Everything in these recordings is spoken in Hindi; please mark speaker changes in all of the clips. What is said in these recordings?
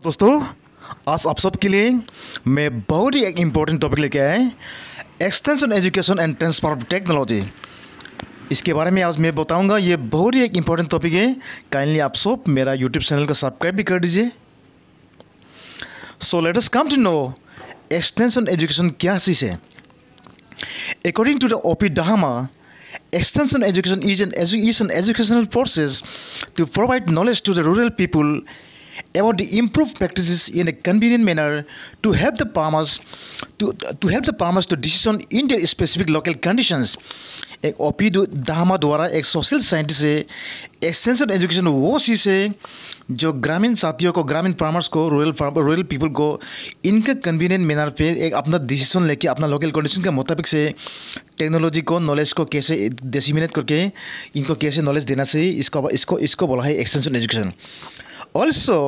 Speaker 1: तो दोस्तों आज आप सबके लिए मैं बहुत ही एक इम्पोर्टेंट टॉपिक लेके आए extension education and transfer technology इसके बारे में आज मैं बताऊंगा ये बहुत ही एक इम्पोर्टेंट टॉपिक है काइंडली आप सब मेरा यूट्यूब चैनल को सब्सक्राइब भी कर दीजिए so let's come to know extension education क्या चीज़ है according to the OP Dahama extension education is an education educational forces to provide knowledge to the rural people about the improved practices in a convenient manner to help the farmers to, to help the farmers to decision in their specific local conditions एक ओपी दामा द्वारा एक सोशल साइंटिस्ट है एक्सटेंशन एजुकेशन वो चीज़ है जो ग्रामीण साथियों को ग्रामीण फार्मर्स को रूरल रूरल पीपल को इनके कन्वीनियंट मैनर पे एक अपना डिसीजन लेके अपना लोकल कंडीशन के मुताबिक से टेक्नोलॉजी को नॉलेज को कैसे डेसीमिनेट करके इनको कैसे नॉलेज देना चाहिए इसको इसको इसको बोला है extension education also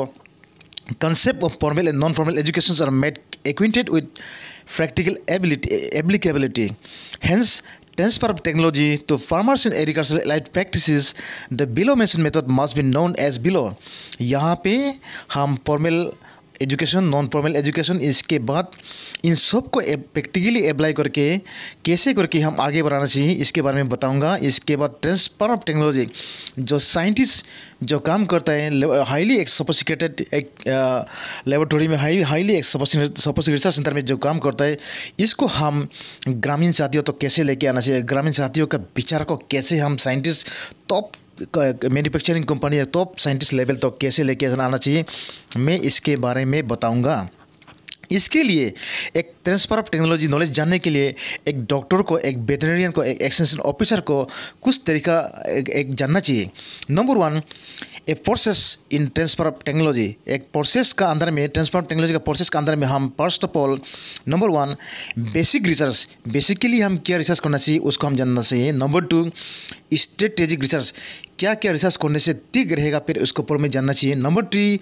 Speaker 1: concept of formal and non formal education are made acquainted with practical ability applicability hence Transfer of technology to farmers in agricultural allied practices, the below mentioned method must be known as below. यहाँ पे हम formal education non formal education इसके बाद इन सब को प्रैक्टिकली अप्लाई करके कैसे करके हम आगे बढ़ाना चाहिए इसके बारे में बताऊंगा इसके बाद ट्रांसफर ऑफ टेक्नोलॉजी जो साइंटिस्ट जो काम करता है हाईली एक सपोसिकेटेड एक लेबोरेटरी में हाई हाईली एक रिसर्च सेंटर में जो काम करता है इसको हम ग्रामीण साथियों तो कैसे लेके आना चाहिए ग्रामीण साथियों का विचार को कैसे हम साइंटिस्ट टॉप मैन्युफैक्चरिंग कंपनी या टॉप साइंटिस्ट लेवल तक तो कैसे लेके आना चाहिए मैं इसके बारे में बताऊँगा इसके लिए एक ट्रांसफर ऑफ टेक्नोलॉजी नॉलेज जानने के लिए एक डॉक्टर को एक वेटनरियन को एक एक्सटेंशन ऑफिसर को कुछ तरीका एक, एक जानना चाहिए number one a process in transfer of technology एक प्रोसेस का अंदर में ट्रांसफर ऑफ टेक्नोलॉजी का प्रोसेस का अंदर में हम first of all number one basic research basically हम क्या रिसर्च करना चाहिए उसको हम जानना चाहिए नंबर टू स्ट्रेटेजिक रिसर्च क्या क्या रिसर्च करने से ठीक रहेगा फिर उसके ऊपर में जानना चाहिए नंबर थ्री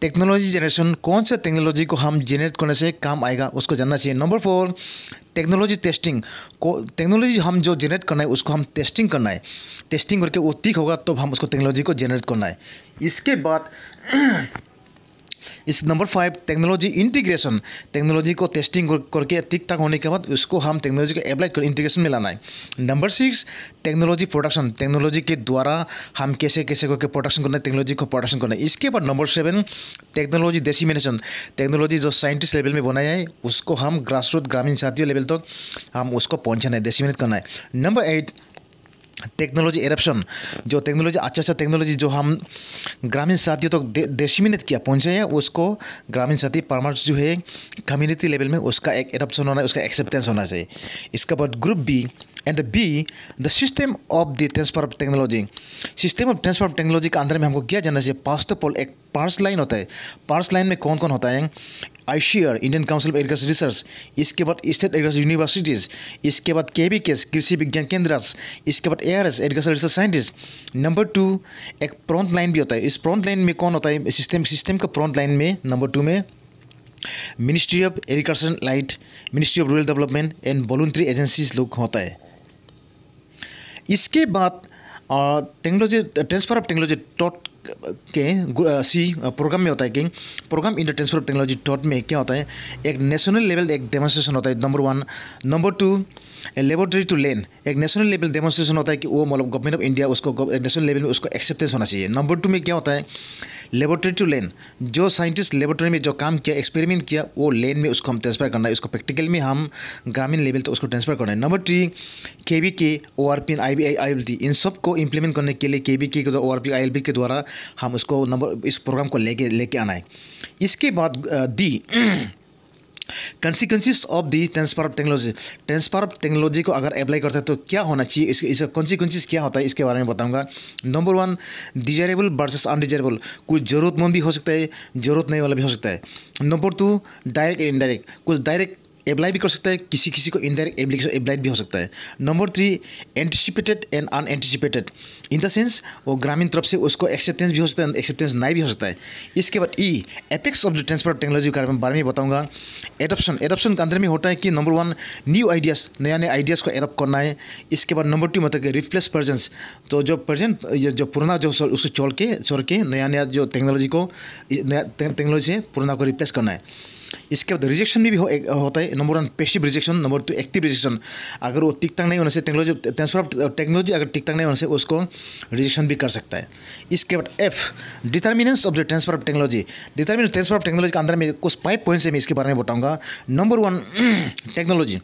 Speaker 1: टेक्नोलॉजी जनरेशन कौन सा टेक्नोलॉजी को हम जनरेट करने से काम आएगा उसको जानना चाहिए नंबर फोर टेक्नोलॉजी टेस्टिंग को टेक्नोलॉजी हम जो जेनरेट करना है उसको हम टेस्टिंग करना है टेस्टिंग करके वो ठीक होगा तो हम उसको टेक्नोलॉजी को जेनरेट करना है इसके बाद इस number five technology integration technology को टेस्टिंग करके ठीक ठाक होने के बाद उसको हम टेक्नोलॉजी को अप्लाई कर इंटीग्रेशन में लाना है number six technology production technology के द्वारा हम कैसे कैसे करके प्रोडक्शन करना है टेक्नोलॉजी को प्रोडक्शन करना है इसके बाद number seven technology dissemination technology जो साइंटिस्ट लेवल में बनाया है उसको हम ग्रासरूट ग्रामीण साथियों लेवल तक तो हम उसको पहुँचाना है डेसीमिनेट करना है नंबर एट टेक्नोलॉजी एरप्शन जो टेक्नोलॉजी अच्छा अच्छा टेक्नोलॉजी जो हम ग्रामीण साथियों तक तो देशी देश में किया पहुँचे हैं उसको ग्रामीण साथी परामर्श जो है कम्युनिटी लेवल में उसका एक एडप्शन होना उसका एक्सेप्टेंस होना चाहिए इसके बाद group B and B the system of the transfer of technology system of transfer of technology के अंदर में हमको क्या जानना चाहिए फर्स्ट ऑफ ऑल एक पार्स लाइन होता है पार्स लाइन में कौन कौन होता है I Indian Council of Agriculture Research इसके बाद स्टेट एग्रीकल्चर यूनिवर्सिटीज़ इसके बाद के बी केस कृषि विज्ञान केंद्र इसके बाद A R S agriculture research scientist number two एक फ्रंट लाइन भी होता है इस फ्रंट लाइन में कौन होता है सिस्टम सिस्टम का फ्रंट लाइन में नंबर टू में Ministry of Agriculture light Ministry of Rural Development and voluntary agencies लोग होता है इसके बाद technology transfer of technology TOT के सी प्रोग्राम में होता है कि program inter the transfer technology dot में क्या होता है एक नेशनल लेवल एक डेमोस्ट्रेशन होता है number one number two laboratory to land एक नेशनल लेवल डेमोस्ट्रेशन होता है कि वो मतलब गवर्नमेंट ऑफ इंडिया उसको नेशनल लेवल में उसको एक्सेप्टेंस होना चाहिए नंबर टू में क्या होता है लेबोरेटरी टू लेन जो साइंटिस्ट लेबोरेटरी में जो काम किया एक्सपेरिमेंट किया वो लेन में उसको हम ट्रांसफर करना है उसको प्रैक्टिकल में हम ग्रामीण लेवल तक तो उसको ट्रांसफर करना है number three K V K O R P I B I I L T इन सब को इम्प्लीमेंट करने के लिए K V K O R P I L B के द्वारा हम उसको नंबर इस प्रोग्राम को लेके लेके आना है इसके बाद the consequences of the transfer of technology transfer of technology को अगर अप्लाई करता है तो क्या होना चाहिए इसके इसका कॉन्सिक्वेंसिस क्या होता है इसके बारे में बताऊंगा number one desirable versus undesirable कुछ ज़रूरतमंद भी हो सकता है ज़रूरत नहीं वाला भी हो सकता है number two direct and indirect कुछ डायरेक्ट अप्लाई भी कर सकता है किसी किसी को इनडायरेक्ट एप्लीकेशन अप्लाइड भी हो सकता है number three anticipated and unanticipated in the sense वो ग्रामीण तरफ से उसको एक्सेप्टेंस भी हो सकता है एक्सेप्टेंस नहीं भी हो सकता है इसके बाद E apex of the transfer technology के बारे में बताऊँगा एडप्शन एडप्शन के अंदर में होता है कि नंबर वन न्यू आइडियाज़ नया नया आइडियाज़ को एडोप्ट करना है इसके बाद नंबर टू मतलब रिप्लेस प्रजेंस तो जो प्रजेंट जो पुराना जो उसको छोड़ के छोड़ के नया नया जो टेक्नोलॉजी को नया टेक्नोलॉजी से पुराना को रिप्लेस करना है इसके बाद रिजेक्शन में भी हो, एक, होता है number one passive rejection number two active rejection अगर वो टिकता नहीं होने से टेक्नोलॉजी ट्रांसफर ऑफ टेक्नोलॉजी अगर टिकता नहीं होने से उसको रिजेक्शन भी कर सकता है इसके बाद F determinants of the transfer of technology determinants transfer of technology के अंदर में कुछ फाइव पॉइंट्स है मैं इसके बारे में बताऊँगा number one technology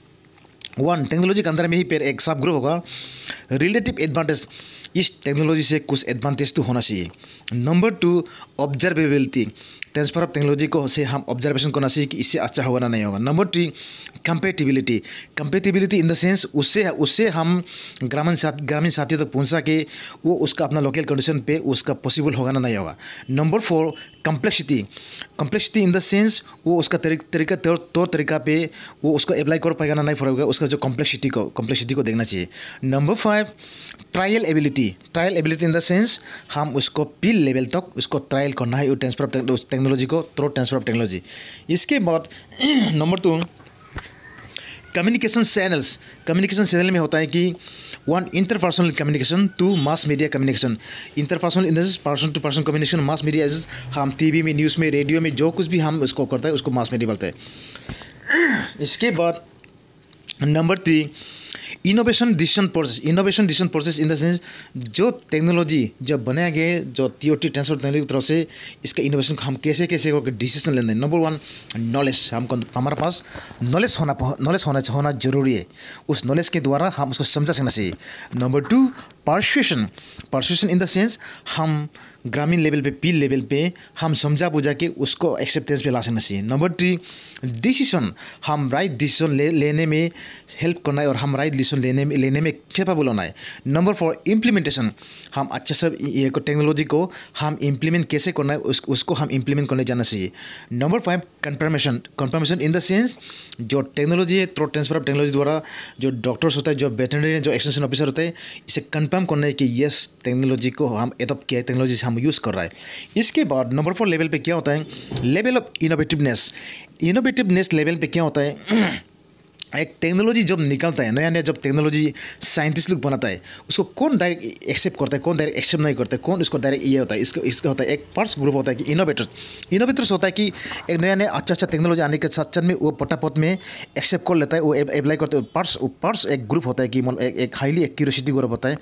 Speaker 1: one technology के अंदर में ही फिर एक सब ग्रुप होगा रिलेटिव एडवांटेज इस टेक्नोलॉजी से कुछ एडवांटेज तो होना चाहिए number two observability transfer of technology को से हम ऑब्जर्वेशन करना चाहिए कि इससे अच्छा होगा ना नहीं होगा number three compatibility compatibility in the sense उससे उससे हम ग्रामीण साथ ग्रामीण साथियों तक तो पहुँचा के वो उसका अपना लोकल कंडीशन पर उसका पॉसिबल होगा ना नहीं होगा number four complexity complexity in the sense वो उसका तरीका तरीका तौर तो तरीका पे वो उसको अप्लाई कर पाएगा ना नहीं फर्क उसका जो कॉम्प्लेक्सिटी को कम्प्लेक्सिटी को देखना चाहिए number five trial ability trial ability in the sense हम उसको पी लेवल तक उसको ट्रायल करना है ट्रांसफर ऑफ टेक्नोलॉजी को थ्रो ट्रांसफर ऑफ टेक्नोलॉजी इसके बाद number two communication channels communication channel में होता है कि one interpersonal communication two mass media communication interpersonal in person to person communication mass media is हम टीवी में न्यूज़ में रेडियो में जो कुछ भी हम उसको करता है उसको मास मीडिया बोलते हैं इसके बाद number three innovation decision process innovation decision process in the sense जो टेक्नोलॉजी जब बनाया गया जो T O T transfer technology की तरफ से इसका इनोवेशन हम कैसे कैसे करके डिसीजन लेते हैं नंबर वन नॉलेज हमको हमारे पास नॉलेज होना नॉलेज होना होना जरूरी है उस नॉलेज के द्वारा हम उसको समझा सकना चाहिए number two persuasion persuasion in the sense हम ग्रामीण लेवल पे पी लेवल पे हम समझा बुझा के उसको एक्सेप्टेंस पे ला सकना चाहिए नंबर थ्री डिसीजन हम राइट डिसीजन ले, लेने में हेल्प करना है और हम राइट डिसीजन लेने में लेने में कैपेबल होना है नंबर फोर इम्प्लीमेंटेशन हम अच्छे से ये को टेक्नोलॉजी को हम इम्प्लीमेंट कैसे करना है उस, उसको हम इम्प्लीमेंट करने जाना चाहिए number five confirmation confirmation in the sense जो टेक्नोलॉजी है थ्रो ट्रांसफर ऑफ टेक्नोलॉजी द्वारा जो डॉक्टर्स होता है जो वेटनरी जो एक्सटेंशन ऑफिसर होते हैं इसे कन्फर्म कंफर्म करना है कि येस टेक्नोलॉजी को हम एडोप्ट किया है टेक्नोलॉजी से हम यूज़ कर रहा है इसके बाद नंबर फोर लेवल पे क्या होता है level of innovativeness innovativeness level पे क्या होता है एक टेक्नोलॉजी जब निकलता है नया नया जब टेक्नोलॉजी साइंटिस्ट लोग बनाता है उसको कौन डायरेक्ट एक्सेप्ट करता है कौन डायरेक्ट एक्सेप्ट नहीं करता है कौन उसको डायरेक्ट ये होता है इसको इसका होता है एक पर्स ग्रुप होता है कि इनोवेटर इनोवेटर्स होता है कि एक नया नया अच्छा अच्छा टेक्नोलॉजी आने के साथ साथ में वो पटापट में एक्सेप्ट कर लेता है वो अप्लाई करता है पर्स पर्स एक ग्रुप होता है कि मतलब एक हाईली एक क्यूरोसिटी ग्रुप होता है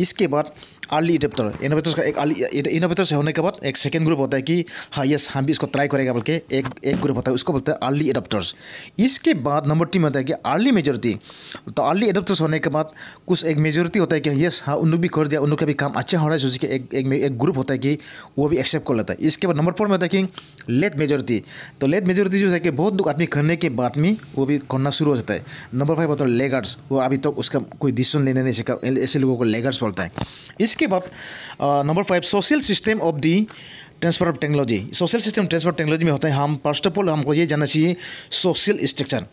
Speaker 1: इसके बाद अर्ली एडेप्टर इनोवेटर्स का एक अर्ली इनोवेटर्स होने के बाद एक सेकेंड ग्रुप होता है कि हाँ यस हम भी इसको ट्राई करेगा बल्कि एक एक ग्रुप होता है उसको बोलते हैं अर्ली एडेप्टर्स इसके बाद नंबर में होता है कि अर्ली मेजोरिटी तो अर्ली एडेप्टर्स होने के बाद कुछ एक मेजोरिटी होता है कि यस हाँ उन लोग भी कर दिया उन लोग का भी काम अच्छा हो रहा है सोच एक, एक, एक ग्रुप होता है कि वो भी एक्सेप्ट कर लेता है इसके बाद नंबर फोर में होता है कि लेट मेजोरिटी तो लेट मेजोरिटी जो है कि बहुत लोग आदमी करने के बाद में वो भी करना शुरू हो जाता है नंबर फाइव होता है लेगर्स वो अभी तक उसका कोई डिसीजन लेने नहीं सीखा ऐसे लोगों को लेगर्स बोलता है इस इसके बाद number five social system of the transfer of technology social system transfer technology में होता है हम फर्स्ट ऑफ ऑल हमको ये जानना चाहिए सोशल स्ट्रक्चर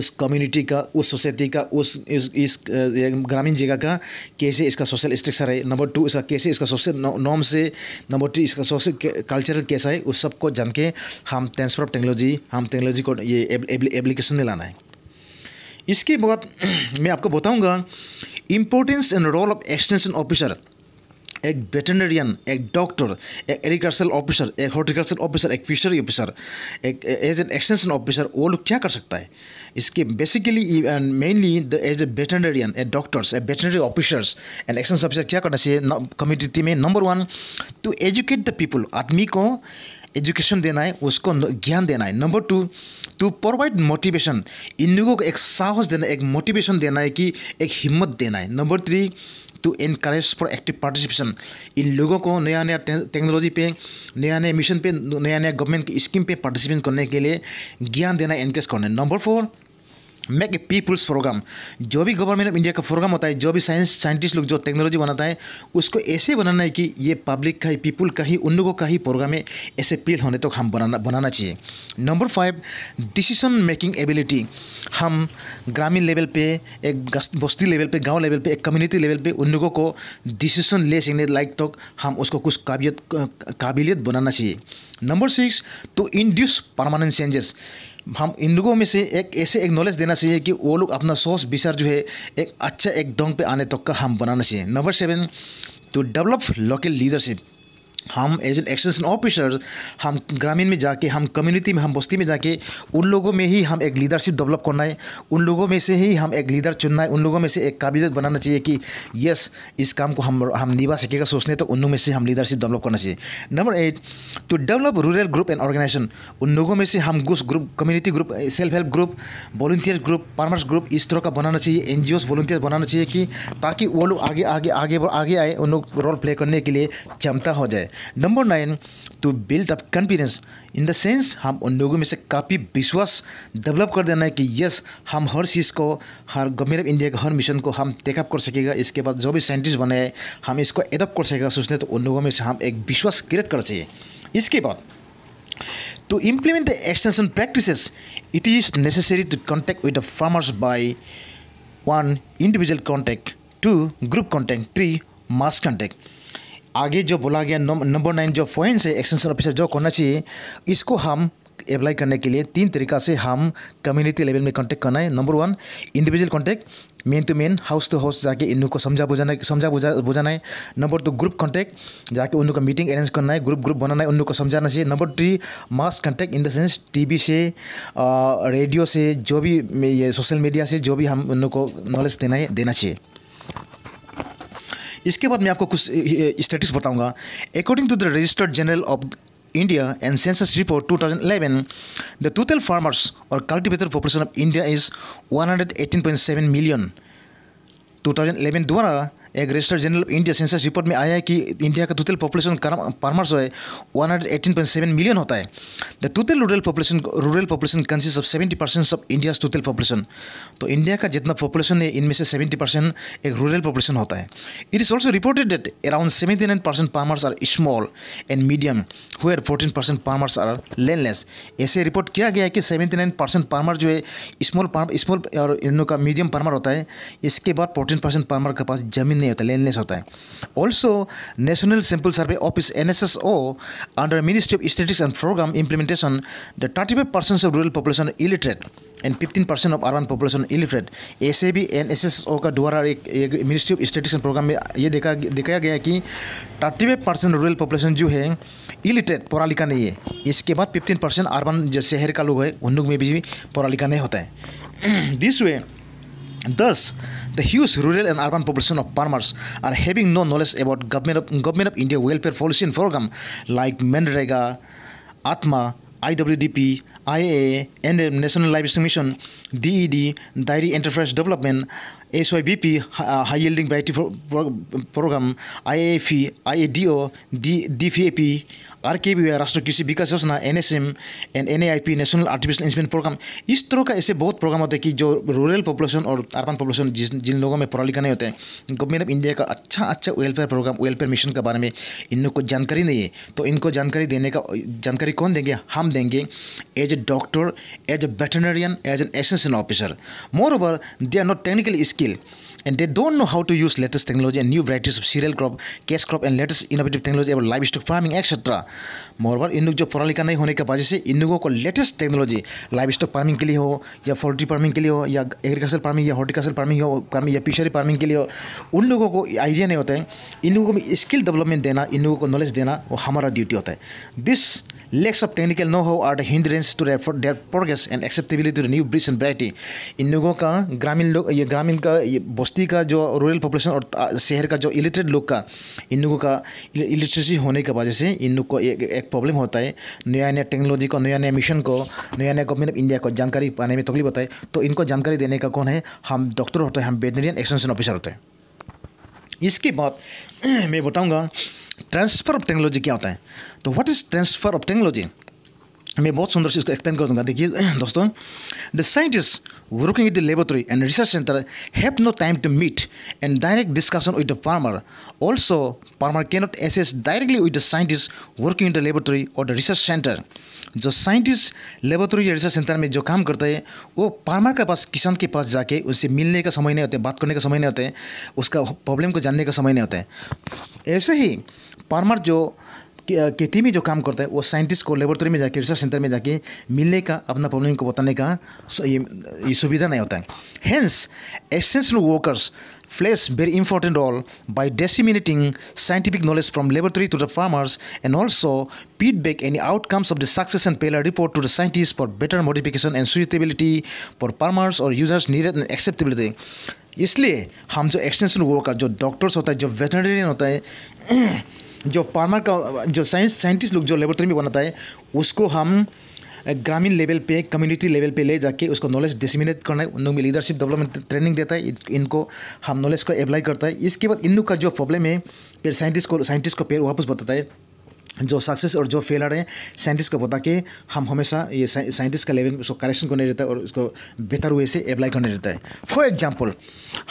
Speaker 1: उस कम्युनिटी का उस सोसाइटी का उस इस, इस ग्रामीण जगह का कैसे इसका सोशल स्ट्रक्चर है नंबर टू इसका कैसे इसका सोशल नॉर्म से नंबर थ्री इसका सोशल कल्चरल कैसा है उस सबको जान के हम ट्रांसफर ऑफ टेक्नोलॉजी हम टेक्नोलॉजी को ये एप्लीकेशन में लाना है इसके बाद मैं आपको बताऊँगा importance and role of extension officer এক ভেটেনেৰিয়ান এক ডক্টৰ এক এগ্ৰিকালচাৰ অফিচাৰ এক হৰ্টিকালচাৰ অফিচাৰ এক ফিচাৰী অফিচাৰ এক এজ এন এক্সটেনশ্যন অফিচাৰ ও লোক কিয় কৰ চাই ইছকে basically mainly the as a veterinarian a doctors a veterinary officers and extension officer কিয় কৰ কমিউনিটি টিমে number one to educate the people আদমি কওঁ एजुकेशन देना है उसको ज्ञान देना है number two to provide motivation इन लोगों को एक साहस देना एक मोटिवेशन देना है कि एक हिम्मत देना है number three to encourage for active participation इन लोगों को नया नया टेक्नोलॉजी पे नया नया मिशन पे नया नया गवर्नमेंट की स्कीम पे पार्टिसिपेट करने के लिए ज्ञान देना इनकेज करना है number four make a people's program जो भी गवर्नमेंट ऑफ इंडिया का प्रोग्राम होता है जो भी साइंस साइंटिस्ट लोग जो टेक्नोलॉजी बनाता है उसको ऐसे बनाना है कि ये पब्लिक का ही पीपल का ही उन लोगों का ही प्रोग्राम है ऐसे पील होने तक तो हम बनाना बनाना चाहिए number five decision making ability हम ग्रामीण लेवल पे एक बस्ती लेवल पे गाँव लेवल पे एक कम्युनिटी लेवल पे उन लोगों को डिसीजन ले सकने लाइक तक तो हम उसको कुछ काबिलियत काबिलियत बनाना चाहिए number six to induce permanent changes हम इन लोगों में से एक ऐसे एक नॉलेज देना चाहिए कि वो लोग अपना सोच विचार जो है एक अच्छा एक दंग पे आने तक का हम बनाना चाहिए number seven to develop local leadership हम एज एन एक्सटेंशन ऑफिसर हम ग्रामीण में जाके हम कम्युनिटी में हम बस्ती में जाके उन लोगों में ही हम एक लीडरशिप डेवलप करना है उन लोगों में से ही हम एक लीडर चुनना है उन लोगों में से एक काबिलियत बनाना चाहिए कि यस इस काम को हम हम निभा सकेगा सोचने तो उन लोगों में से हम लीडरशिप डेवलप करना चाहिए number eight to develop rural group and organization उन लोगों में से हम गुस group community group self help group volunteer group farmers group इस तरह का बनाना चाहिए एन जी वॉल्टियर बनाना चाहिए कि ताकि वो लोग आगे आगे आगे आगे आए उन लोग रोल प्ले करने के लिए क्षमता हो जाए number nine to build up confidence in the sense हम उन लोगों में से काफ़ी विश्वास डेवलप कर देना है कि यस हम हर चीज़ को हर गवर्नमेंट ऑफ इंडिया का हर मिशन को हम टेकअप कर सकेगा इसके बाद जो भी साइंटिस्ट बने हैं हम इसको एडप्ट कर सकेगा सोचने तो उन लोगों में से हम एक विश्वास क्रिएट कर सकें इसके बाद to implement the extension practice it is necessary to contact with the farmers by one individual contact two group contact three mass contact आगे जो बोला गया नंबर नाइन जो पॉइंट्स है एक्सटेंशन ऑफिसर जो करना चाहिए इसको हम अप्लाई करने के लिए तीन तरीका से हम कम्युनिटी लेवल में कांटेक्ट करना है number one individual contact men to men house to house जाके इन को समझा बुझाना समझा बुझा बुझाना है नंबर टू ग्रुप कांटेक्ट जाके उन का मीटिंग अरेंज करना है ग्रुप ग्रुप बनाना है उन को समझाना चाहिए number three mass contact in the sense TV से रेडियो से जो भी ये सोशल मीडिया से जो भी हम उन को नॉलेज देना है देना चाहिए इसके बाद मैं आपको कुछ स्टैटिक्स बताऊंगा according to the registered general of India and Census Report 2011, the total farmers or cultivator population of India is 118.7 million. 2011 द्वारा एक register general India census report में आया है कि इंडिया का टोटल पॉपुलेशन फार्मर्स है वन हंड्रेड मिलियन होता है the total rural population rural population consist of seventy percent of India total population तो इंडिया का जितना पॉपुलेशन है इनमें से सेवेंटी परसेंट एक रूरल पॉपुलेशन होता है it is also reported that around seventy nine percent farmers are small and medium where fourteen percent farmers are landless ऐसे रिपोर्ट किया गया है कि सेवेंटी नाइन परसेंट फार्मर जो है स्मॉल स्मॉल और इन का मीडियम फार्मर होता है इसके बाद फोर्टीन परसेंट फार्मर के पास जमीन नहीं होता लैंडलेस होता है also national sample survey office N S S O under ministry of statistics and program implementation the thirty five percent of rural population illiterate and fifteen percent of urban population illiterate ऐसे भी एन एस एस ओ का द्वारा एक, एक ministry of statistics and program में ये देखा दिखाया गया कि thirty five percent rural population जो है इलिटरेट पढ़ा लिखा नहीं है इसके बाद फिफ्टीन परसेंट अर्बन जो शहर का लोग है उन लोग में भी पढ़ा लिखा नहीं होता है this way Thus, the huge rural and urban population of farmers are having no knowledge about government of, government of India welfare policy and program like Manrega, Atma, IWDP, national mission dairy enterprise S Y B P Livestock Mission, DED, program I A SYBP, I A D O D D F A P R K B Rashtriya Krishi Vikas Yojana N S M and P national artificial इंस्टमेंट प्रोग्राम इस तरह का ऐसे बहुत प्रोग्राम होते हैं कि जो रूरल पॉपुलेशन और अर्बन पॉपुलेशन जिन लोगों में पढ़ा लिखा नहीं होते हैं गवर्नमेंट ऑफ इंडिया का अच्छा अच्छा वेलफेयर प्रोग्राम वेलफेयर मिशन के बारे में इन लोग को जानकारी नहीं है तो इनको जानकारी देने का जानकारी कौन देंगे हम देंगे as a doctor, as a veterinarian, as an assistant officer. Moreover, they are not technically skilled and they don't know how to use latest technology and new varieties of cereal crop, cash crop and latest innovative technology about livestock farming etc. Moreover इन लोग जो पढ़ा लिखा नहीं होने के वजह से इन लोगों को latest technology livestock farming के लिए हो या पोल्ट्री फार्मिंग के लिए हो या एग्रीकल्चर फार्मिंग या हॉर्टिकल्चर फार्मिंग हो या फिशरी फार्मिंग के लिए हो उन लोगों को आइडिया नहीं होता है इन लोगों को स्किल डेवलपमेंट देना इन लोगों को नॉलेज देना वो हमारा ड्यूटी होता है this lacks of technical know how are the hindrance to to their, progress and acceptability acceptability breeds and variety इन लोगों का ग्रामीण लोग ये ग्रामीण का ये बस्ती का जो रूरल पॉपुलेशन और शहर का जो इलिटरेट लोग का इन लोगों का इलिटरेसी होने की वजह से इन लोग को एक एक प्रॉब्लम होता है नया नया टेक्नोलॉजी को नया नया मिशन को नया नया गवर्नमेंट ऑफ इंडिया को जानकारी पाने में तकलीफ होता है तो इनको जानकारी देने का कौन है हम डॉक्टर होते हैं हम वेटनरियन एक्सटेंशन ऑफिसर होते हैं इसके बाद मैं बताऊँगा ट्रांसफ़र ऑफ टेक्नोलॉजी क्या होता है तो what is transfer of technology मैं बहुत सुंदर से इसको एक्सप्लेन कर दूंगा देखिए दोस्तों the scientist working it the laboratory and research center have no time to meet and direct discussion with the farmer also farmer can not access directly with the scientist working in the laboratory और द रिसर्च सेंटर जो साइंटिस्ट लेबोरेटरी या रिसर्च सेंटर में जो काम करते हैं वो फार्मर के पास किसान के पास जाके उससे मिलने का समय नहीं होते बात करने का समय नहीं होते उसका प्रॉब्लम को जानने का समय नहीं होता ऐसे ही फार्मर जो के टीम जो काम करता है वो साइंटिस्ट को लेबोरेटरी में जाके रिसर्च सेंटर में जाके मिलने का अपना प्रॉब्लम को बताने का ये, सुविधा नहीं होता है hence essential workers plays very important role by disseminating scientific knowledge from laboratory to the farmers and also feedback any outcomes of the success and failure report to the scientist for better modification and suitability for farmers और यूजर्स नीरेड एंड एक्सेप्टेबिलिटी इसलिए हम जो एक्सटेंशन वर्कर जो डॉक्टर्स होता है जो वेटनरियन होता है जो फार्मर का जो साइंस साइंटिस्ट लोग जो लेबोरेटरी में बनाता है उसको हम ग्रामीण लेवल पे कम्युनिटी लेवल पे ले जाके उसको नॉलेज डिसमिनेट करना है उन लोग में लीडरशिप डेवलपमेंट ट्रेनिंग देता है इनको हम नॉलेज को अप्लाई करता है इसके बाद इन लोग का जो प्रॉब्लम है फिर साइंटिस्ट को साइंटिस्ट को पेड़ वापस बताता है जो सक्सेस और जो फेलर है साइंटिस्ट को पता कि हम हमेशा ये साइंटिस्ट का लेवल उसको करेक्शन करने रहता है और उसको बेहतर वे से अप्लाई करने रहता है for example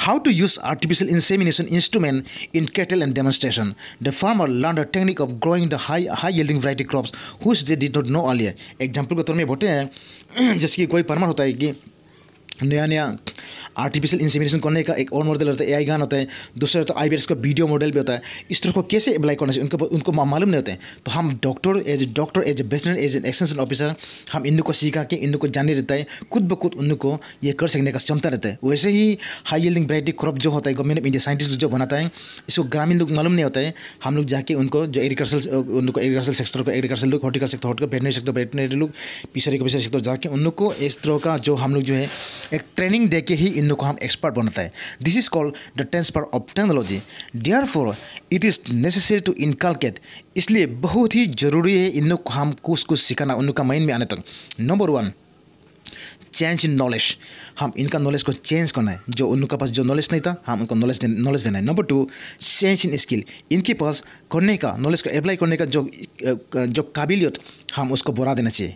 Speaker 1: how to use artificial insemination instrument in cattle and demonstration the farmer learn the technique of growing the high high yielding variety crops whose they did not know earlier example के तौर में बोलते हैं जैसे कि कोई परमर होता है कि नया नया आर्टिफिशियल इंसिमिनेशन करने का एक और मॉडल होता है ए आई गान होता है दूसरा होता है आई का वीडियो मॉडल भी होता है इस तरह को कैसे अप्लाई करना चाहिए उनको उनको मालूम नहीं होते है तो हम doctor as a doctor as a veterinary as an extension officer हम इन को सीखा के इन को जाने रहता है खुद ब खुद उनको ये कर सकने का क्षमता रहता है वैसे ही हाई यल्डिंग वराइटी क्रॉप जो होता है गवर्नमेंट ऑफ इंडिया साइंटिस्ट जो बनाता है इसको ग्रामीण लोग मालूम नहीं होता है हम लोग जाके उनको जो एग्रीकल्चर उनको एग्रीकल्चर सेक्टर को एग्रीकल्चर लोग horticulture sector horticulture veterinary sector veterinary लोग पिछड़े का पिछड़े सेक्टर जाके उन को इस तरह का जो हम लोग जो है एक ट्रेनिंग दे ही को हम एक्सपर्ट बनाता है this is called the transfer of technology therefore it is necessary to inculcate इसलिए बहुत ही ज़रूरी है इन लोग को हम कुछ कुछ सिखाना उनका माइंड में आने तक number one change in knowledge हम इनका नॉलेज को चेंज करना है जो उनका पास जो नॉलेज नहीं था हम उनको नॉलेज नॉलेज देना है number two change in skill इनके पास करने का नॉलेज को अप्लाई करने का जो जो काबिलियत हम उसको बढ़ा देना चाहिए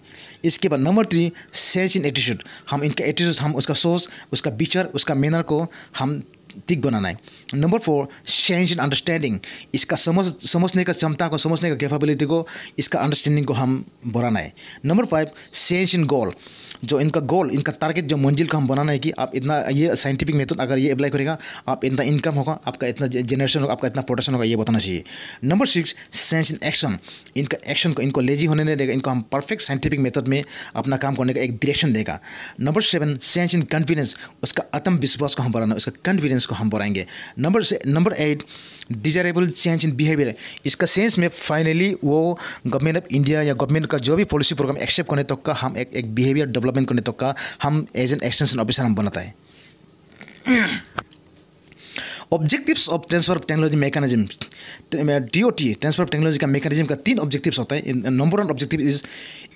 Speaker 1: इसके बाद number three change in attitude हम इनका एटीट्यूड हम उसका सोच उसका विचार उसका मैनर को हम टिक बनाना है number four change in understanding इसका समझ समझने का क्षमता को समझने का कैपेबिलिटी को इसका अंडरस्टैंडिंग को हम बनाना है number five change in goal जो इनका गोल इनका टारगेट जो मंजिल का हम बनाना है कि आप इतना ये साइंटिफिक मेथड अगर ये अप्लाई करेगा आप इतना इनकम होगा आपका इतना जनरेशन होगा आपका इतना प्रोडक्शन होगा ये बताना चाहिए number six sense in action इनका एक्शन को इनको लेजी होने नहीं देगा इनको हम परफेक्ट साइंटिफिक मेथड में अपना काम करने का एक डिरेक्शन देगा number seven sense in confidence उसका आत्मविश्वास को हम बनाना उसका कॉन्फिडेंस इसको हम बुराएंगे नंबर से number eight desirable change in behaviour इसका सेंस में फाइनली वो गवर्नमेंट ऑफ इंडिया या गवर्नमेंट का जो भी पॉलिसी प्रोग्राम एक्सेप्ट करने तक का हम एक एक बिहेवियर डेवलपमेंट करने तक का हम एज एन एक्सटेंशन ऑफिसर हम बनाता है objectives of transfer of technology mechanism D O T transfer of technology का मैकेनिज्म का तीन ऑब्जेक्टिव्स होता है number one objective is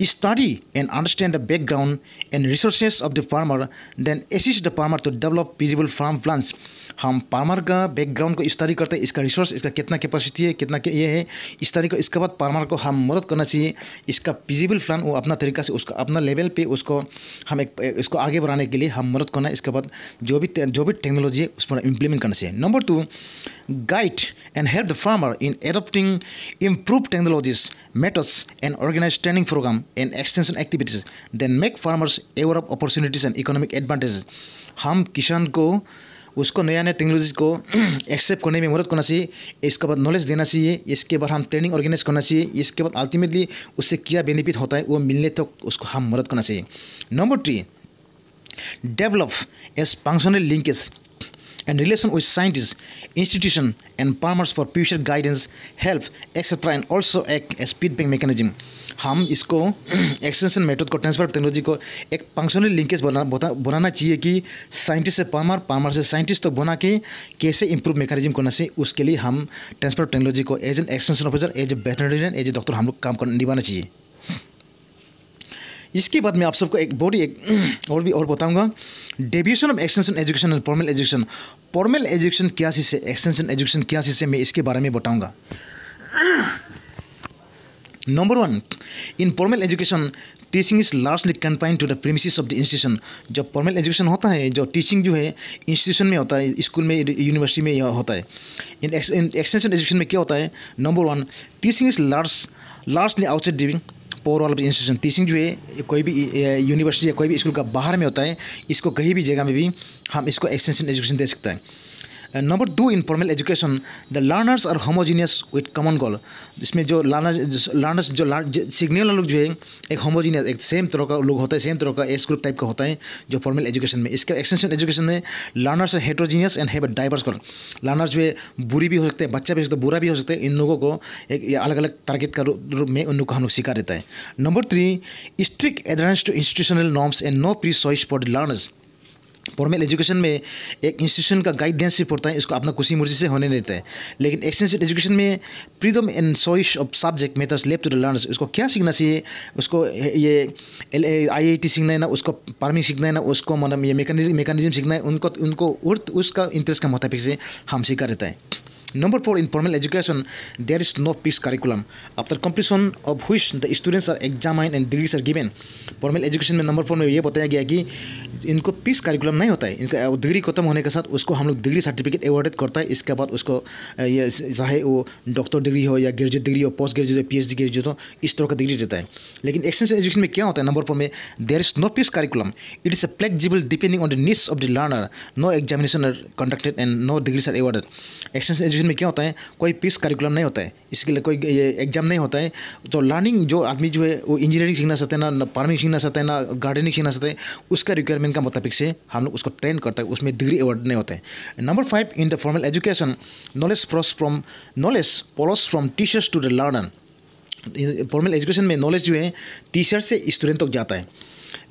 Speaker 1: study and understand the background and resources of the farmer, then assist the farmer to develop feasible farm plans. हम farmer का background को study करते हैं इसका रिसोर्स इसका कितना कैपेसिटी है कितना ये है स्टडी को इसके बाद फार्मर को हम मदद करना चाहिए इसका फिजिबल प्लान वो अपना तरीका से उसका अपना लेवल पे उसको हम एक इसको आगे बढ़ाने के लिए हम मदद करना इसके बाद जो भी जो भी टेक्नोलॉजी है उस पर इम्प्लीमेंट करना चाहिए number two guide and help the farmer in adopting improved technologies, methods, and organized training program and extension activities then make farmers aware of opportunities and economic advantages हम किसान को उसको नया नया टेक्नोलॉजी को एक्सेप्ट करने में मदद करना चाहिए इसके बाद नॉलेज देना चाहिए इसके बाद हम ट्रेनिंग ऑर्गेनाइज करना चाहिए इसके बाद अल्टीमेटली उससे क्या बेनिफिट होता है वो मिलने तक तो उसको हम मदद करना चाहिए number three develop as functional linkage and relation with scientists, institutions, and farmers for future guidance, help, etc. and also act as feedback mechanism हम इसको एक्सटेंशन मेथड को ट्रांसफर टेक्नोलॉजी को एक फंक्शनल लिंकेज बना बनाना चाहिए कि साइंटिस्ट से फार्मर फार्मर से साइंटिस्ट तो बना के कैसे इंप्रूव मेकानिज्म करना चाहिए उसके लिए हम ट्रांसफर टेक्नोलॉजी को as an extension officer as a veterinarian as a doctor हम लोग काम कर निभाना चाहिए इसके बाद मैं आप सबको एक बॉडी एक और भी और बताऊंगा deviation of extension education and formal education formal education क्या चीज़ है एक्सटेंशन एजुकेशन क्या चीज़ है मैं इसके बारे में बताऊँगा number one in formal education teaching is largely confined to the premise of the institution जब फॉर्मल एजुकेशन होता है जो टीचिंग जो है इंस्टीट्यूशन में होता है स्कूल में यूनिवर्सिटी में होता है इन एक्सटेंशन एजुकेशन में क्या होता है number one teaching is large largely outside डिविंग पोर वाला इंस्टीट्यूशन टीचिंग जो है कोई भी यूनिवर्सिटी या कोई भी स्कूल का बाहर में होता है इसको कहीं भी जगह में भी हम इसको एक्सटेंशन एजुकेशन दे सकते हैं And number two, in education the learners are homogeneous homogeneous common common इसमें जो लर्नर लर्नर्स जो सिग्नल लोग जो है एक होमोजीनियस एक सेम तरह का लोग होता है सेम तरह का एज ग्रुप टाइप का होता है जो फॉर्मल एजुकेशन में इसका एक्सटेंशन एजुकेशन में लर्नर्स है heterogeneous and have diverse goal learners जो है बुरी भी हो सकते हैं बच्चा भी हो सकता है बुरा भी हो सकता है इन लोगों को एक अलग अलग टारगेट का रूप में उन लोग को हम लोग सिखा देता है number three strict adherence to institutional norms and no free choice for learners formal education में एक इंस्टीट्यूशन का गाइडेंस सिर्फ होता है इसको अपना खुशी मुर्जी से होने देता है लेकिन एक्सटेंसिव एजुकेशन में freedom and choice of subject methods left to the learners उसको क्या सीखना चाहिए उसको ये आई आई टी सीखना है ना उसको फार्मिंग सीखना है ना उसको मतलब ये मेकानिज्म मेकानिज्म सीखना है उनको उनको उसका इंटरेस्ट कम होता है फिर से हम सीखा रहता है Number four, in formal education, there is no fixed curriculum, after completion of which the students are examined and degrees are given. Formal education में नंबर फोर में ये बताया गया कि इनको पीस कारिकुलम नहीं होता है इनका डिग्री खत्म होने के साथ उसको हम लोग डिग्री सर्टिफिकेट एवॉर्डेड करता है इसके बाद उसको ये चाहे वो डॉक्टर डिग्री हो या ग्रेजुएट डिग्री हो post graduate P H D graduate हो इस तरह का डिग्री देता है लेकिन एक्सटेंशन एजुकेशन में क्या होता है नंबर फोर में there is no piece curriculum it is a flexible depending on the needs of the learner no examination are conducted and no degrees are awarded extension education में क्या होता है कोई पीस करिकुलम नहीं होता है इसके लिए कोई एग्जाम नहीं होता है तो लर्निंग जो आदमी जो है वो इंजीनियरिंग सीखना चाहते हैं ना फार्मिंग सीखना चाहते हैं ना गार्डनिंग सीखना चाहते हैं उसका रिक्वायरमेंट का मुताबिक से हम लोग उसको ट्रेन करता है उसमें डिग्री अवार्ड नहीं होता है number five in the formal education knowledge flows from knowledge follows from teachers to the learner formal education में नॉलेज जो है टीचर से स्टूडेंट तक जाता है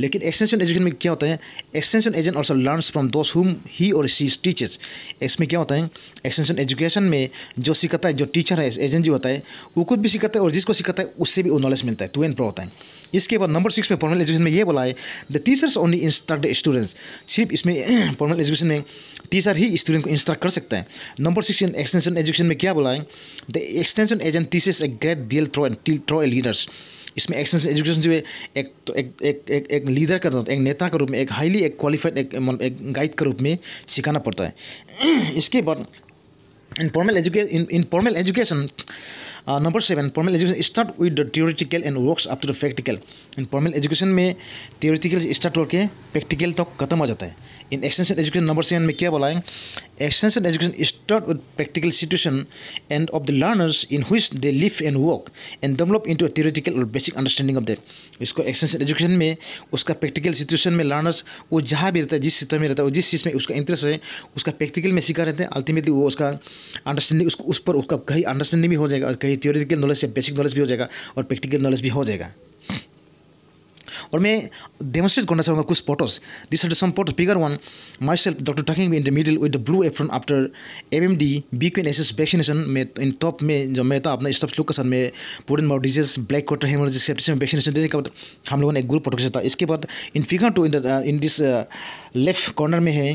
Speaker 1: लेकिन एक्सटेंशन एजुकेशन में क्या होता है extension agent also learns from those whom he और सी टीचर्स इसमें क्या होता है एक्सटेंशन एजुकेशन में जो सीखता है जो टीचर है एजेंट जो होता है वो खुद भी सिखाता है और जिसको सिखाता है उससे भी वो नॉलेज मिलता है टू एंड प्रो होता है इसके बाद नंबर सिक्स में फॉर्मल एजुकेशन में ये बोला है the teachers only instruct the students सिर्फ इसमें फॉर्मल एजुकेशन में टीचर ही स्टूडेंट को इंस्ट्रक्ट कर सकता है नंबर सिक्स एक्सटेंशन एजुकेशन में क्या बोला है the extension agent teachers a great deal through and through a leaders इसमें एक्सेंस एजुकेशन जो है एक तो एक एक एक, एक लीडर का एक नेता के रूप में एक हाईली एक क्वालिफाइड एक मतलब एक गाइड के रूप में सिखाना पड़ता है इसके बाद इनफॉर्मल एजुके informal education number seven formal education start with the theoretical and works up to the practical in formal education में थियोरिटिकल स्टार्ट करके प्रैक्टिकल तक खत्म हो जाता है in extension education number seven में क्या बोला है extension education start with practical situation and of the learners in which they live and work and develop into theoretical और बेसिक अंडरस्टैंडिंग ऑफ दैट इसको एक्सटेंशन एजुकेशन में उसका प्रैक्टिकल सिचुएशन में लर्नर्स वो जहाँ भी रहता है जिस सिस्टम में रहता है वो जिस चीज़ में उसका इंटरेस्ट है उसका प्रैक्टिकल में सीखा रहता है अल्टीमेटली वो उसका अंडरस्टैंडिंग उसको उस पर उसका कहीं अंडरस्टैंडिंग भी हो जाएगा कहीं कहीं थियोरिटिकल नॉलेज से बेसिक नॉलेज भी हो जाएगा और प्रैक्टिकल नॉलेज भी हो जाएगा और मैं डेमोस्ट्रेट करना चाहूँगा कुछ photos this are some photo figure one myself doctor Taking in the middle with the blue apron after M M D B Q S vaccination में इन टॉप में जो मैं था अपना स्टफ लुक के साथ में foot and mouth disease black quarter haemorrhagic septicaemia में वैक्सीनेशन देने के बाद हम लोगों ने एक ग्रुप फोटो खींचा था इसके बाद in figure two in in this left corner में है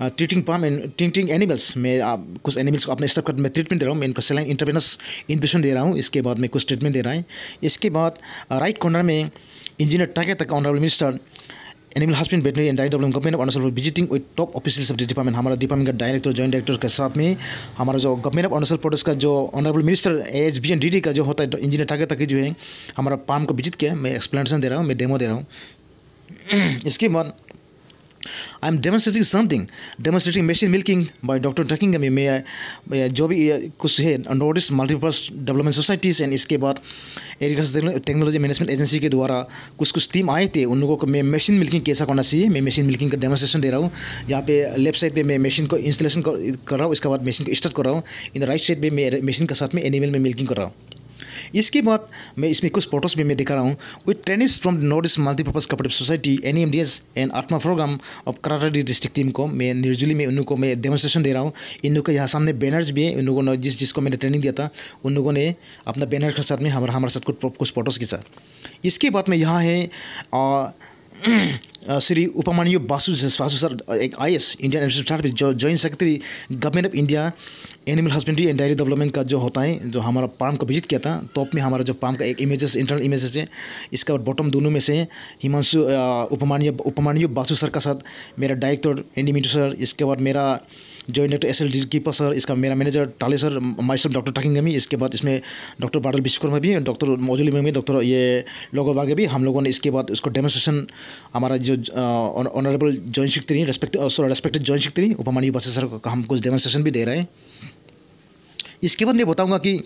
Speaker 1: treating farm and treating animals मैं आप कुछ एनिमल्स को अपने स्टफ कर मैं ट्रीटमेंट दे रहा हूँ मैं इनको सेलाइन इंटरवेनस इन्फेक्शन दे रहा हूँ इसके बाद मैं कुछ ट्रीटमेंट दे रहा है इसके बाद राइट uh, कॉर्नर में इंजीनियर टाके तक honourable minister animal husband veterinary and director government of Arunachal visiting with top officers of the department हमारा डिपार्टमेंट का डायरेक्टर जॉइंट डायरेक्टर के साथ में हमारा जो गवर्नमेंट ऑफ अरुणाचल प्रदेश का जो honourable minister H B N D D का जो होता है इंजीनियर तो टाके तक जो है हमारा पाम को विजिट किया मैं एक्सप्लेनेशन दे रहा हूँ मैं डेमो दे रहा हूँ इसके बाद I am demonstrating something demonstrating machine milking by doctor Taking में जो भी कुछ है notice multipurpose development societies and इसके बाद एग्रीकल्चर टेक्नोलॉजी मैनेजमेंट एजेंसी के द्वारा कुछ कुछ टीम आए थे उन लोगों को मैं मशीन मिल्किंग कैसा करना चाहिए मैं मशीन मिल्किंग का डेमोस्ट्रेशन दे रहा हूँ यहाँ पे लेफ्ट साइड पर मैं मशीन को इंस्टॉलेशन कर रहा हूँ इसके बाद मशीन को स्टार्ट कर रहा हूँ इन राइट साइड पर मैं मशीन के साथ में एनिमल में मिल्किंग कर रहा हूँ इसके बाद मैं इसमें कुछ फोटोज भी मैं दिखा रहा हूँ with trainees from north east multipurpose cooperative society N M D S and ATMA programme of Kra Daadi district team को मैं निर्जुली में उनको को मैं डेमोस्ट्रेशन दे रहा हूँ इन लोग के यहाँ सामने बैनर्स भी है उन लोगों ने जिस जिसको मैंने ट्रेनिंग दिया था उन लोगों ने अपना बैनर के साथ में हमारा हमारे साथ कुछ कुछ फोटोज़ खींचा इसके बाद में यहाँ है श्री उपमान्यु बासु बासु सर एक आई एस इंडियन एडमिनिस्ट्रेटिव जो joint secretary government of India animal husbandry and dairy development का जो होता है जो हमारा पाम का विजिट किया था टॉप में हमारा जो पाम का एक इमेजेस इंटरनल इमेजेस है इसका और बॉटम दोनों में से हिमांशु उपमान्य उपमान्यु बासु सर का साथ मेरा डायरेक्टर एंडी मिटू सर इसके बाद मेरा join doctor S L D keeper sir इसका मेरा manager Tale sir my sir doctor Taking में इसके बाद इसमें डॉक्टर बाडल विश्वकर्मा भी डॉक्टर मौजूली में भी डॉक्टर ये लोगो बागे भी हम लोगों ने इसके बाद उसको डेमोस्ट्रेशन हमारा जो honourable joint secretary respect sorry respected joint secretary Upamanyu Basu sir का हम कुछ डेमोस्ट्रेशन भी दे रहे हैं इसके बाद मैं बताऊँगा कि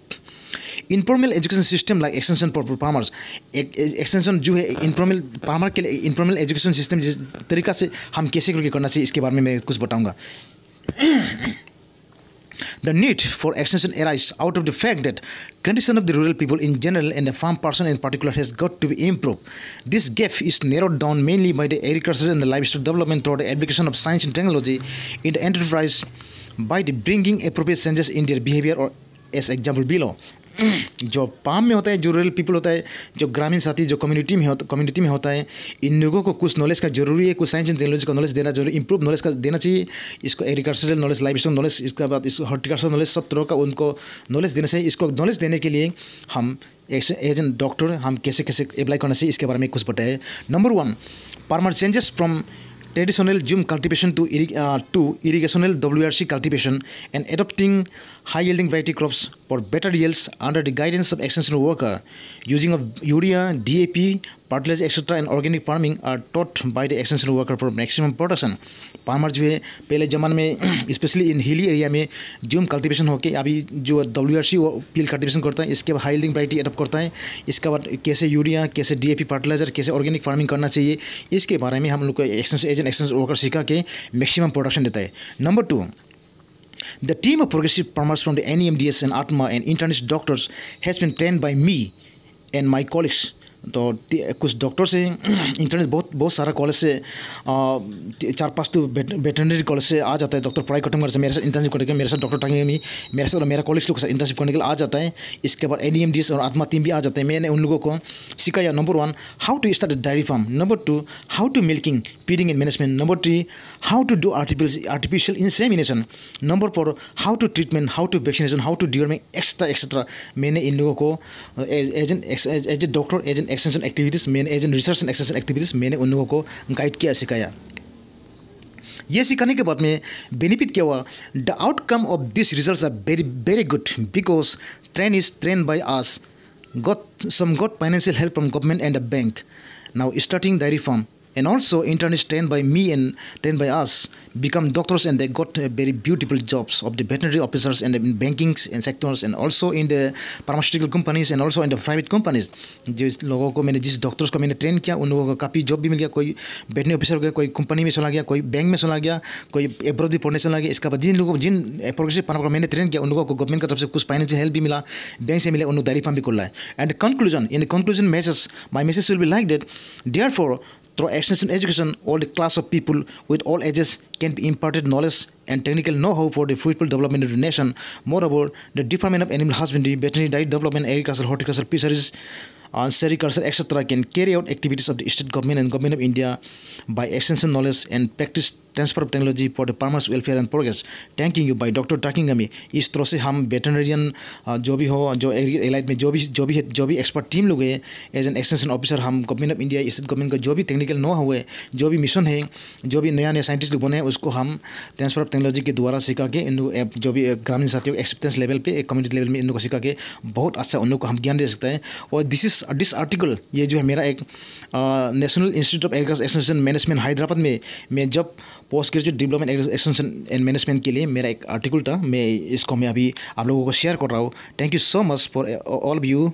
Speaker 1: informal education system like extension for farmers extension जो है इनफॉर्मल फार्मर के लिए इनफॉर्मल एजुकेशन सिस्टम जिस तरीका से हम कैसे करके करना चाहिए इसके बारे में मैं कुछ बताऊँगा The need for extension arises out of the fact that condition of the rural people in general and the farm person in particular has got to be improved. This gap is narrowed down mainly by the agriculture and the livestock development through the application of science and technology in the enterprise by the bringing appropriate changes in their behavior or as example below. जो पाम में होता है जो रूरल पीपल होता है जो ग्रामीण साथी जो कम्युनिटी में होता कम्युनिटी में होता है इन लोगों को कुछ नॉलेज का जरूरी है कुछ साइंस एंड टेक्नोलॉजी का नॉलेज देना जरूरी इंप्रूव नॉलेज का देना चाहिए इसको agricultural knowledge lifestyle knowledge इसके बाद इसको हॉर्टिकल्चर नॉलेज सब तरह का उनको नॉलेज देना चाहिए इसको नॉलेज देने के लिए हम एज एन डॉक्टर हम कैसे कैसे अप्लाई करना चाहिए इसके बारे में कुछ बताए number one farmer changes from traditional cultivation to to irrigational W R C cultivation and adopting high yielding variety crops for better yields under the guidance of extension worker. Using of urea, DAP, fertilizer, etc. and organic farming are taught by the extension worker for maximum production farmer जो है पहले ज़माने में स्पेशली इन हिली एरिया में जूम कल्टिवेशन होके अभी जो डब्ल्यू आर सी वो पील कल्टिवेशन करता है इसके बाद हाई यील्डिंग वराइटी अडप्ट करता है इसके बाद कैसे यूरिया कैसे डी ए पी फर्टिलाइजर कैसे ऑर्गेनिक फार्मिंग करना चाहिए इसके बारे में हम लोग को एक्सटेंस एजेंट एक्सटेंस वर्कर सीखा के मैक्सिमम प्रोडक्शन देता है number two The team of progressive farmers from the NEMDS and ATMA and internist doctors has been trained by me and my colleagues तो कुछ डॉक्टर से इंटरनेट बहुत बहुत सारा कॉलेज से चार पाँच तो वेटनरी कॉलेज से आ जाता है डॉक्टर पढ़ाई खत्म करके मेरे साथ इंटर्नशिप करने के मेरे साथ डॉक्टर टांगे मेरे साथ और मेरा कॉलेज लोग साथ इंटर्नशिप करने के लिए आ जाता है इसके बाद एन एम e और आत्मा टीम भी आ जाते हैं मैंने उन लोगों को सिखाया number one how to start dairy farm number two how to milking feeding and management number three how to do artificial artificial insemination number four how to treatment how to vaccination how to deworming extra etcetera मैंने इन लोगों को as an as a doctor as an extension activities मैंने as an research and extension activities मैंने उन लोगों को गाइड किया सिखाया ये सिखाने के बाद में बेनिफिट क्या हुआ the outcome of this result are very very good because train is train by us got some got financial help from government and a bank now starting the reform and also internists trained by me and trained by us become doctors and they got very beautiful jobs of the veterinary officers and in banking and sectors and also in the pharmaceutical companies and also in the private companies जिस लोगों को मैंने जिस डॉक्टर्स को मैंने ट्रेन किया उन लोगों को काफ़ी जॉब भी मिल गया कोई वेटनरी ऑफिसर हो गया कोई कंपनी में चला गया कोई बैंक में चला गया कोई एब्रोड भी पढ़ने चला गया इसके बाद जिन लोगों जिन प्रोग्रेसिव फार्म मैंने ट्रेन किया उन लोगों को गवर्नमेंट की तरफ से कुछ फाइनेंशियल हेल्प भी मिला बैंक से मिले उन लोग डायरी फार्म भी खुला है and conclusion in conclusion message my message will be like that there for Through extension education, all the class of people with all ages can be imparted knowledge and technical know-how for the fruitful development of the nation. Moreover, the Department of Animal Husbandry, Veterinary Diet Development, Agriculture, Horticulture, Fisheries, Uh, etcetera can etc. Out activities of the state the and government of India of India knowledge and practice transfer of transfer for technology for the farmers' welfare and progress. Thanking you by doctor टाकिंगमी इस तरह से हम वेटनरियन जो भी हो जो एलाइट में जो भी जो भी जो भी एक्सपर्ट टीम लोग हैं एज एन एक्सटेंशन ऑफिसर हम government of India state government का जो भी टेक्निकल नो हुए जो भी मिशन है जो भी नया नया साइंटिस्ट बने उसको हम ट्रांसफर ऑफ टेक्नोलॉजी के द्वारा सिखा के इन लोग uh, जो भी uh, ग्रामीण साथियों एक्सेप्टेंस लेवल पे कम्युनिटी लेवल में इन लोग को सिखा के बहुत अच्छा उन लोग को हम ज्ञान दे सकते हैं और दिस इज दिस आर्टिकल ये जो है मेरा एक national institute of agriculture extension management Hyderabad में मैं जब post graduate development extension and management के लिए मेरा एक आर्टिकल था मैं इसको मैं अभी आप लोगों को शेयर कर रहा हूँ thank you so much for all of you